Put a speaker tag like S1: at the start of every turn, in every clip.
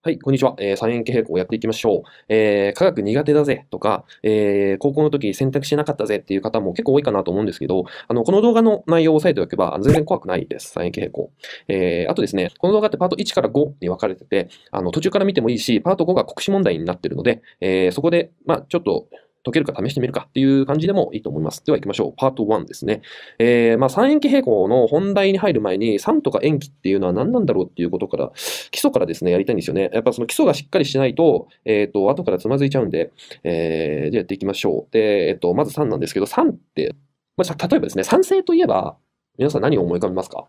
S1: はい、こんにちは。えー、三円形平行をやっていきましょう。えー、科学苦手だぜとか、えー、高校の時選択しなかったぜっていう方も結構多いかなと思うんですけど、あの、この動画の内容を押さえておけば全然怖くないです。三円形平行。えー、あとですね、この動画ってパート1から5に分かれてて、あの、途中から見てもいいし、パート5が国試問題になってるので、えー、そこで、まあ、ちょっと、解けるか試してみるかっていう感じでもいいと思います。では行きましょう。パート1ですね。えー、まあ、三塩基平行の本題に入る前に、3とか塩基っていうのは何なんだろうっていうことから、基礎からですね、やりたいんですよね。やっぱその基礎がしっかりしないと、えっ、ー、と、後からつまずいちゃうんで、えー、じゃあやっていきましょう。で、えっ、ー、と、まず3なんですけど、3って、まあ、例えばですね、賛成といえば、皆さん何を思い浮かべますか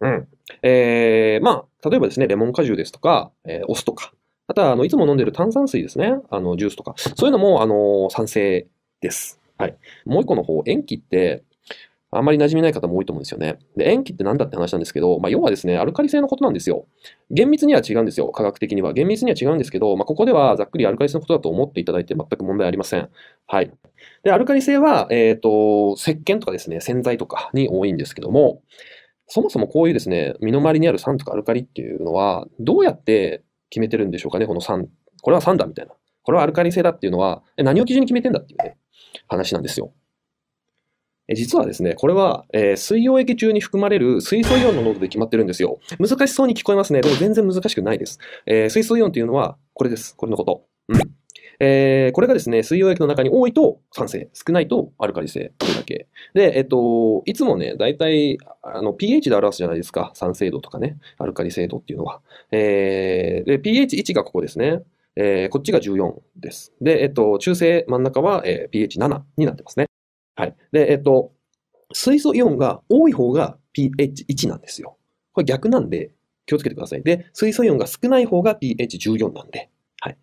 S1: うん。えー、まあ、例えばですね、レモン果汁ですとか、えー、お酢とか、あとは、あの、いつも飲んでる炭酸水ですね。あの、ジュースとか。そういうのも、あの、酸性です。はい。もう一個の方、塩基って、あんまり馴染みない方も多いと思うんですよね。で、塩基って何だって話なんですけど、まあ、要はですね、アルカリ性のことなんですよ。厳密には違うんですよ。科学的には。厳密には違うんですけど、まあ、ここではざっくりアルカリ性のことだと思っていただいて全く問題ありません。はい。で、アルカリ性は、えっ、ー、と、石鹸とかですね、洗剤とかに多いんですけども、そもそもこういうですね、身の回りにある酸とかアルカリっていうのは、どうやって決めてるんでしょうかね、この3。これは3だみたいな。これはアルカリ性だっていうのは、何を基準に決めてんだっていうね、話なんですよ。実はですね、これは、えー、水溶液中に含まれる水素イオンの濃度で決まってるんですよ。難しそうに聞こえますね。でも全然難しくないです。えー、水素イオンっていうのは、これです。これのこと。うん。えー、これがですね、水溶液の中に多いと酸性、少ないとアルカリ性というだけ。で、えっと、いつもね、大体、あの、pH で表すじゃないですか。酸性度とかね、アルカリ性度っていうのは。えー、で、pH1 がここですね。えー、こっちが14です。で、えっと、中性真ん中は、えー、pH7 になってますね。はい。で、えっと、水素イオンが多い方が pH1 なんですよ。これ逆なんで、気をつけてください。で、水素イオンが少ない方が pH14 なんで。はい。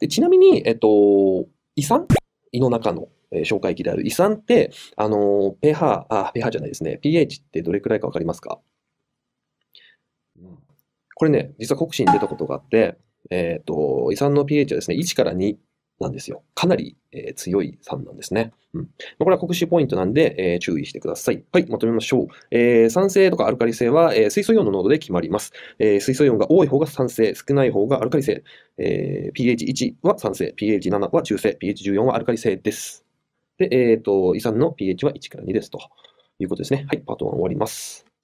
S1: で、ちなみに、えっと、胃酸胃の中の、えー、紹介器である胃酸って、あのー、pH、あ、pH じゃないですね。pH ってどれくらいかわかりますかこれね、実は国試に出たことがあって、えっ、ー、と、胃酸の pH はですね、1から2なんですよ。かなり、えー、強い酸なんですね。うん。これは国試ポイントなんで、えー、注意してください。はい、まとめましょう。えー、酸性とかアルカリ性は、え水素イオンの濃度で決まります。え水素イオンが多い方が酸性、少ない方がアルカリ性。え pH1 は酸性、pH7 は中性、pH14 はアルカリ性です。で、えっ、と、胃酸の pH は1から2ですということですね。はい、パート1終わります。